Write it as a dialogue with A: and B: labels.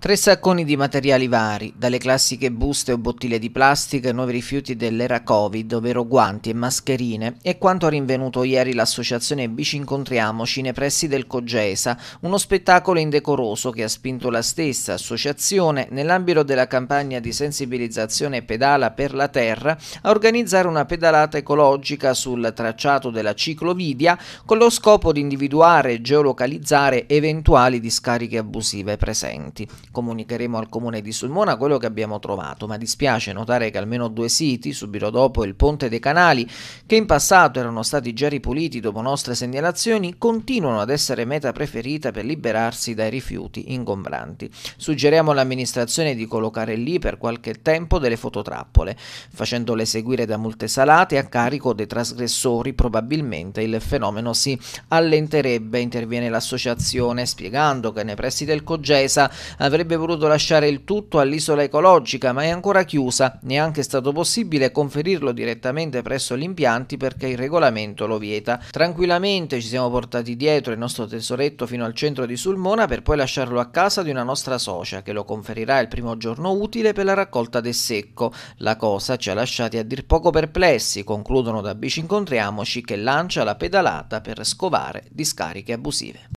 A: Tre sacconi di materiali vari, dalle classiche buste o bottiglie di plastica ai nuovi rifiuti dell'era Covid, ovvero guanti e mascherine, è quanto ha rinvenuto ieri l'associazione Bici Incontriamoci nei pressi del Cogesa, uno spettacolo indecoroso che ha spinto la stessa associazione, nell'ambito della campagna di sensibilizzazione pedala per la terra, a organizzare una pedalata ecologica sul tracciato della ciclovidia con lo scopo di individuare e geolocalizzare eventuali discariche abusive presenti. Comunicheremo al comune di Sulmona quello che abbiamo trovato, ma dispiace notare che almeno due siti subito dopo il Ponte dei Canali, che in passato erano stati già ripuliti dopo nostre segnalazioni, continuano ad essere meta preferita per liberarsi dai rifiuti ingombranti. Suggeriamo all'amministrazione di collocare lì per qualche tempo delle fototrappole, facendole seguire da multe salate a carico dei trasgressori, probabilmente il fenomeno si allenterebbe, interviene l'associazione spiegando che nei pressi del Cogesa avrebbe avrebbe voluto lasciare il tutto all'isola ecologica, ma è ancora chiusa. Neanche è stato possibile conferirlo direttamente presso gli impianti perché il regolamento lo vieta. Tranquillamente ci siamo portati dietro il nostro tesoretto fino al centro di Sulmona per poi lasciarlo a casa di una nostra socia che lo conferirà il primo giorno utile per la raccolta del secco. La cosa ci ha lasciati a dir poco perplessi, concludono da Bici Incontriamoci che lancia la pedalata per scovare discariche abusive.